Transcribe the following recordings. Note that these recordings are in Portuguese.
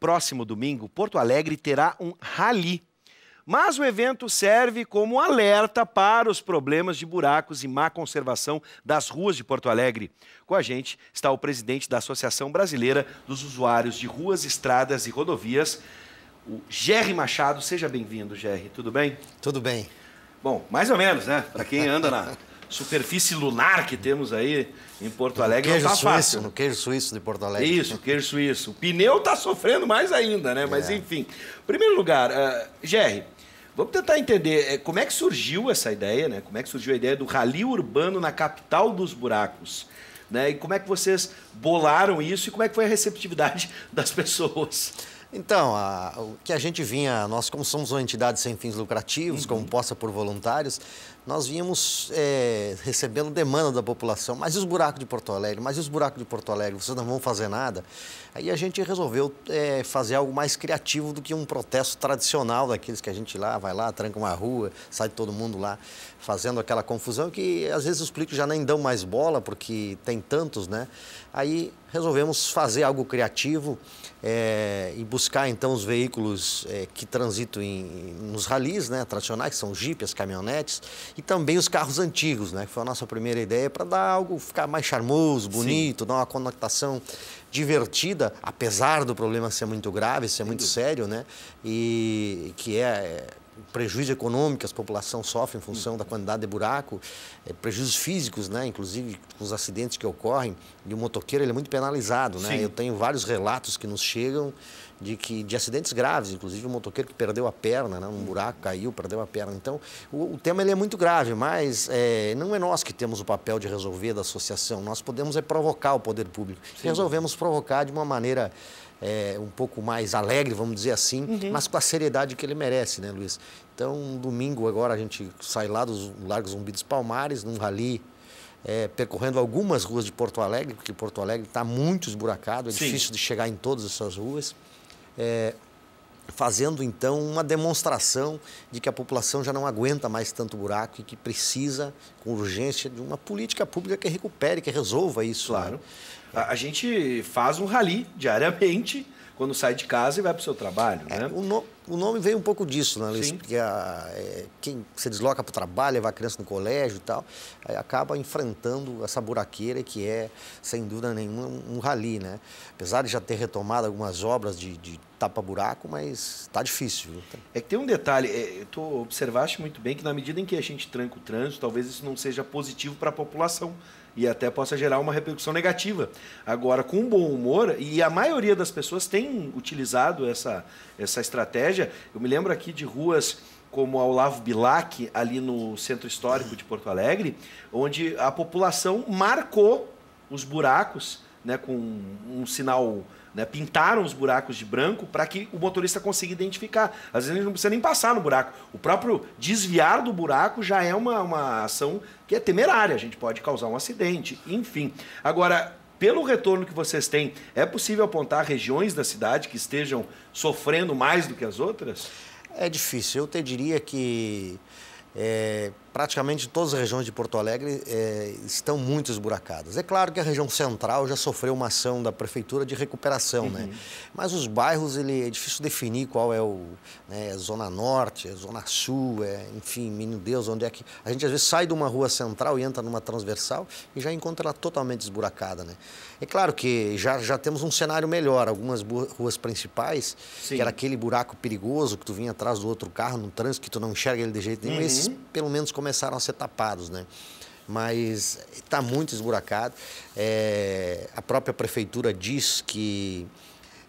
próximo domingo, Porto Alegre terá um rally. Mas o evento serve como alerta para os problemas de buracos e má conservação das ruas de Porto Alegre. Com a gente está o presidente da Associação Brasileira dos Usuários de Ruas, Estradas e Rodovias, o Gerry Machado. Seja bem-vindo, Gerry. Tudo bem? Tudo bem. Bom, mais ou menos, né? Para quem anda na, superfície lunar que temos aí em Porto Alegre no queijo não tá fácil. Suíço, no queijo suíço de Porto Alegre. Isso, queijo suíço. O pneu está sofrendo mais ainda, né? Mas é. enfim. Primeiro lugar, uh, ah, Jerry, vamos tentar entender eh, como é que surgiu essa ideia, né? Como é que surgiu a ideia do rally urbano na capital dos buracos? Né? E como é que vocês bolaram isso e como é que foi a receptividade das pessoas? Então, a, o que a gente vinha, nós como somos uma entidade sem fins lucrativos, uhum. por voluntários, nós vínhamos é, recebendo demanda da população, mas e os buracos de Porto Alegre? Mas e os buracos de Porto Alegre? Vocês não vão fazer nada? Aí a gente resolveu é, fazer algo mais criativo do que um protesto tradicional daqueles que a gente lá vai lá, tranca uma rua, sai todo mundo lá fazendo aquela confusão que às vezes os políticos já nem dão mais bola porque tem tantos, né? Aí resolvemos fazer algo criativo é, e buscar buscar então os veículos é, que transitam em, nos ralis né, tradicionais, que são jipes, as caminhonetes, e também os carros antigos, né, que foi a nossa primeira ideia, para dar algo, ficar mais charmoso, bonito, Sim. dar uma conectação divertida, apesar do problema ser muito grave, ser muito sério, né? E que é, é prejuízo econômico que a população sofre em função da quantidade de buraco, é, prejuízos físicos, né? inclusive com os acidentes que ocorrem. E o motoqueiro ele é muito penalizado. Né? Eu tenho vários relatos que nos chegam de, que, de acidentes graves, inclusive um motoqueiro que perdeu a perna, né? um buraco caiu, perdeu a perna. Então, o, o tema ele é muito grave, mas é, não é nós que temos o papel de resolver da associação. Nós podemos é provocar o poder público. Sim. Resolvemos provocar de uma maneira é, um pouco mais alegre, vamos dizer assim, uhum. mas com a seriedade que ele merece, né, Luiz? Então, domingo agora a gente sai lá dos Largos Zumbi dos Palmares, num rally é, percorrendo algumas ruas de Porto Alegre, porque Porto Alegre está muito esburacado, é Sim. difícil de chegar em todas essas ruas. É, fazendo então uma demonstração de que a população já não aguenta mais tanto buraco e que precisa, com urgência, de uma política pública que recupere, que resolva isso. Né? Claro. Né? A, a, gente faz um rally diariamente quando sai de casa e vai para o seu trabalho. É, né? O no o nome veio um pouco disso, né, Alice? Sim. Porque a, é, quem se desloca para o trabalho, leva a criança no colégio e tal, acaba enfrentando essa buraqueira que é, sem dúvida nenhuma, um, um rali, né? Apesar de já ter retomado algumas obras de, de tapa-buraco, mas está difícil. Viu? É que tem um detalhe, é, tu observaste muito bem que na medida em que a gente tranca o trânsito, talvez isso não seja positivo para a população e até possa gerar uma repercussão negativa. Agora, com bom humor, e a maioria das pessoas tem utilizado essa, essa estratégia, seja, eu me lembro aqui de ruas como a Olavo Bilac, ali no centro histórico de Porto Alegre, onde a população marcou os buracos né, com um sinal. Né, pintaram os buracos de branco para que o motorista consiga identificar. Às vezes ele não precisa nem passar no buraco. O próprio desviar do buraco já é uma, uma ação que é temerária. A gente pode causar um acidente, enfim. Agora, pelo retorno que vocês têm, é possível apontar regiões da cidade que estejam sofrendo mais do que as outras? É difícil. Eu te diria que é, praticamente todas as regiões de Porto Alegre é, estão muito esburacadas. É claro que a região central já sofreu uma ação da prefeitura de recuperação, né? uhum. né? Mas os bairros, ele, é difícil definir qual é o... Né, é zona Norte, a é Zona Sul, é, enfim, menino Deus, onde é que... A gente às vezes sai de uma rua central e entra numa transversal e já encontra ela totalmente esburacada, né? É claro que já, já temos um cenário melhor. Algumas ruas principais, Sim. que era aquele buraco perigoso que tu vinha atrás do outro carro, no trânsito, que tu não enxerga ele de jeito nenhum, uhum. esses pelo menos começaram a ser tapados, né? Mas está muito esburacado. É, a própria prefeitura diz que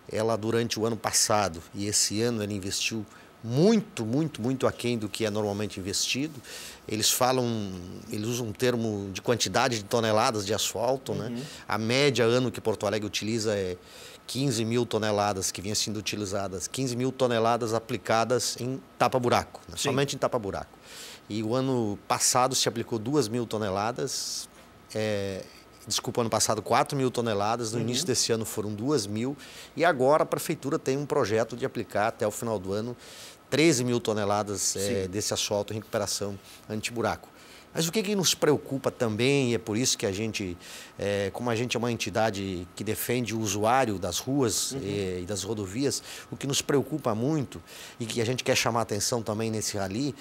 ela, durante o ano passado e esse ano, ela investiu muito, muito, muito aquém do que é normalmente investido. Eles falam, eles usam um termo de quantidade de toneladas de asfalto, né? uhum. né? A média ano que Porto Alegre utiliza é 15 mil toneladas que vinha sendo utilizadas, 15 mil toneladas aplicadas em tapa-buraco, né? somente em tapa-buraco. E o ano passado se aplicou 2 mil toneladas. É, desculpa, ano passado 4 mil toneladas, no uhum. início desse ano foram 2 mil. E agora a prefeitura tem um projeto de aplicar até o final do ano 13 mil toneladas é, desse asfalto em recuperação anti buraco. Mas o que, que, nos preocupa também, e é por isso que a gente, é, como a gente é uma entidade que defende o usuário das ruas uhum. e, é, e, das rodovias, o que nos preocupa muito e que a gente quer chamar atenção também nesse rally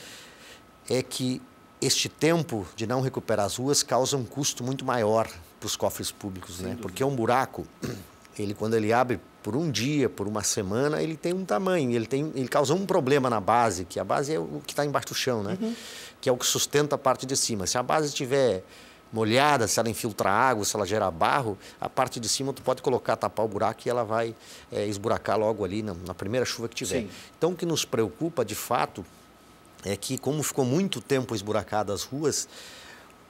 é que este tempo de não recuperar as ruas causa um custo muito maior para os cofres públicos, Sem né? Dúvida. Porque é um buraco, ele quando ele abre por um dia, por uma semana, ele tem um tamanho, ele, tem, ele causa um problema na base, que a base é o que está embaixo do chão, né? Uhum. Que é o que sustenta a parte de cima. Se a base estiver molhada, se ela infiltra água, se ela gera barro, a parte de cima tu pode colocar, tapar o buraco e ela vai é, esburacar logo ali na, na primeira chuva que tiver. Sim. Então, o que nos preocupa, de fato, é que, como ficou muito tempo esburacadas as ruas,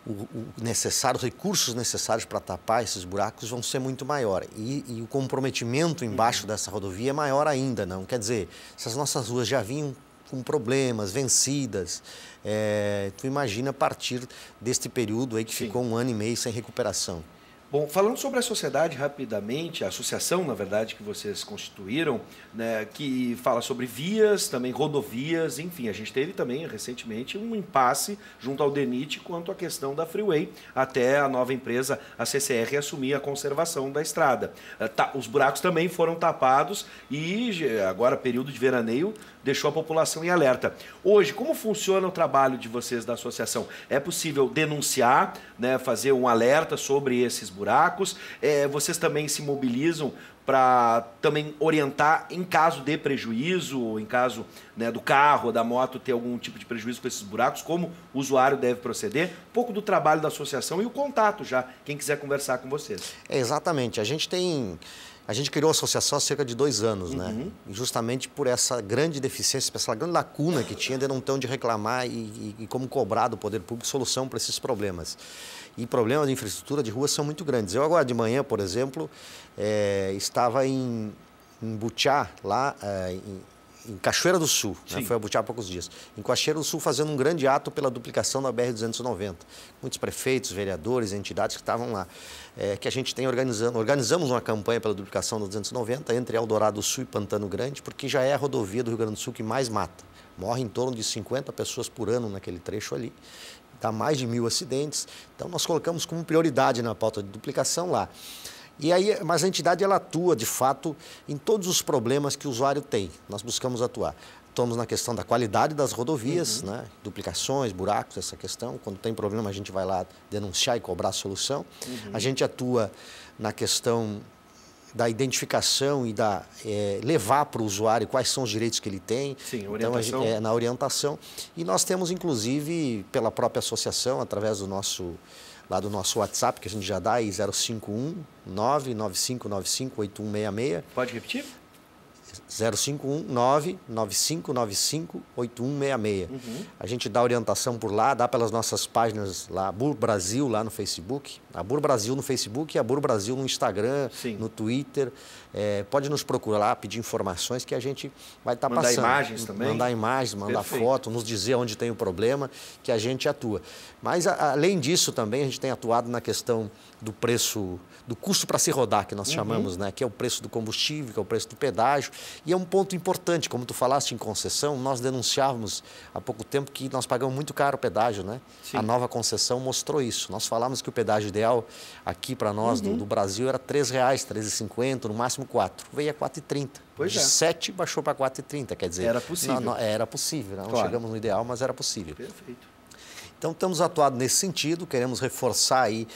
o, o necessário, os recursos necessários para tapar esses buracos vão ser muito maior. E, e o comprometimento embaixo uhum. dessa rodovia é maior ainda, não? Quer dizer, se as nossas ruas já vinham com problemas, vencidas, é, tu imagina partir deste período aí que Sim. ficou um ano e meio sem recuperação. Bom, falando sobre a sociedade rapidamente, a associação, na verdade, que vocês constituíram, né, que fala sobre vias, também rodovias, enfim, a gente teve também recentemente um impasse junto ao DENIT quanto à questão da Freeway, até a nova empresa, a CCR, assumir a conservação da estrada. Eh, tá, os buracos também foram tapados e agora, período de veraneio, deixou a população em alerta. Hoje, como funciona o trabalho de vocês da associação? É possível denunciar, né, fazer um alerta sobre esses buracos? É, vocês também se mobilizam para também orientar em caso de prejuízo, em caso né, do carro, da moto ter algum tipo de prejuízo com esses buracos, como o usuário deve proceder, um pouco do trabalho da associação e o contato já, quem quiser conversar com vocês. É, exatamente, a gente tem a gente criou a associação há cerca de dois anos, né? uhum. né? E justamente por essa grande deficiência, essa grande lacuna que tinha de não ter onde reclamar e, e, e como cobrar do poder público solução para esses problemas. E problemas de infraestrutura de ruas são muito grandes. Eu agora de manhã, por exemplo, é, estava em, em Butiá, lá é, em, em Cachoeira do Sul, né? foi abuteado há poucos dias, em Cachoeira do Sul fazendo um grande ato pela duplicação da BR-290. Muitos prefeitos, vereadores, entidades que estavam lá, é, que a gente tem organizando, organizamos uma campanha pela duplicação da 290 entre Eldorado do Sul e Pantano Grande, porque já é a rodovia do Rio Grande do Sul que mais mata. Morre em torno de 50 pessoas por ano naquele trecho ali dá mais de mil acidentes. Então, nós colocamos como prioridade na pauta de duplicação lá. E aí, mas a entidade ela atua de fato em todos os problemas que o usuário tem. Nós buscamos atuar. Estamos na questão da qualidade das rodovias, uhum. né? duplicações, buracos, essa questão. Quando tem problema, a gente vai lá denunciar e cobrar a solução. Uhum. A gente atua na questão da identificação e da é, levar para o usuário quais são os direitos que ele tem. Sim, então, orientação. Então, é, na orientação. E nós temos, inclusive, pela própria associação, através do nosso lá do nosso WhatsApp, que a gente já dá, aí 051 995958166. Pode repetir? 051995958166. Uhum. A gente dá orientação por lá, dá pelas nossas páginas lá, Abur Brasil lá no Facebook, Abur Brasil no Facebook e Abur Brasil no Instagram, Sim. no Twitter. É, pode nos procurar lá, pedir informações que a gente vai estar tá passando. Mandar imagens também? Mandar imagens, mandar Perfeito. foto, nos dizer onde tem o problema, que a gente atua. Mas, a, além disso, também a gente tem atuado na questão do preço, do custo para se rodar, que nós uhum. chamamos, né? que é o preço do combustível, que é o preço do pedágio e é um ponto importante, como tu falaste em concessão, nós denunciávamos há pouco tempo que nós pagamos muito caro o pedágio, né? Sim. A nova concessão mostrou isso. Nós falávamos que o pedágio ideal aqui para nós uhum. do, do, Brasil era R$ 3,00, R$ 3,50, no máximo 4. Veio a 4,30. Pois de é. baixou para 4,30, quer dizer. Era possível. Não, não, era possível, né? não claro. chegamos no ideal, mas era possível. Perfeito. Então, estamos atuando nesse sentido, queremos reforçar aí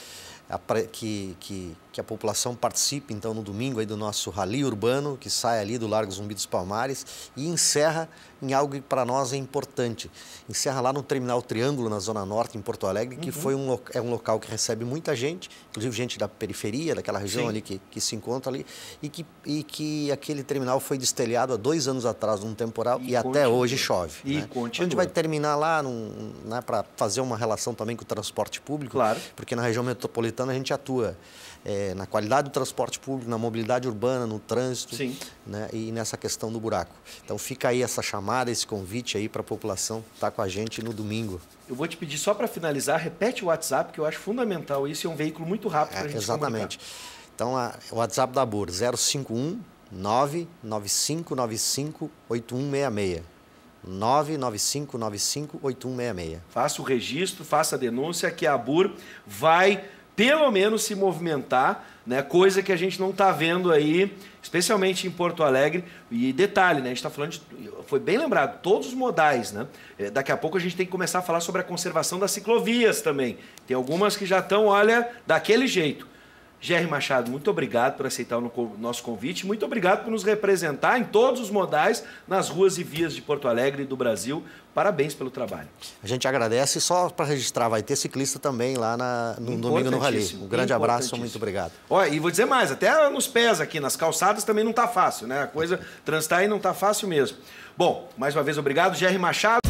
que, que, que a população participe então no domingo aí do nosso rally urbano, que sai ali do Largo Zumbi dos Palmares e encerra em algo que para nós é importante. Encerra lá no Terminal Triângulo, na Zona Norte, em Porto Alegre, que uhum. foi um, é um local que recebe muita gente, inclusive gente da periferia, daquela região Sim. ali que, que se encontra ali, e que, e que aquele terminal foi destelhado há dois anos atrás num temporal e, e até hoje chove. E né? continua. A gente vai terminar lá né, para fazer uma relação também com o transporte público, claro. porque na região metropolitana a gente atua. É, eh, na qualidade do transporte público, na mobilidade urbana, no trânsito né, e nessa questão do buraco. Então fica aí essa chamada, esse convite aí para a população estar tá com a gente no domingo. Eu vou te pedir só para finalizar, repete o WhatsApp, que eu acho fundamental. Isso é um veículo muito rápido é, para a gente Exatamente. Comunicar. Então, a, o WhatsApp da BUR, 051 99595 8166. 995958166. Faça o registro, faça a denúncia que a ABUR vai pelo menos se movimentar, né? Coisa que a gente não está vendo aí, especialmente em Porto Alegre. E detalhe, né? A gente está falando de, foi bem lembrado, todos os modais, né? É, daqui a pouco a gente tem que começar a falar sobre a conservação das ciclovias também. Tem algumas que já estão, olha, daquele jeito. Jerry Machado, muito obrigado por aceitar o nosso convite. Muito obrigado por nos representar em todos os modais nas ruas e vias de Porto Alegre e do Brasil. Parabéns pelo trabalho. A gente agradece. Só para registrar, vai ter ciclista também lá na, no domingo no Rally. Um grande abraço, muito obrigado. Olha, e vou dizer mais, até nos pés aqui, nas calçadas também não está fácil, né? A coisa transitar aí não está fácil mesmo. Bom, mais uma vez, obrigado, Jerry Machado.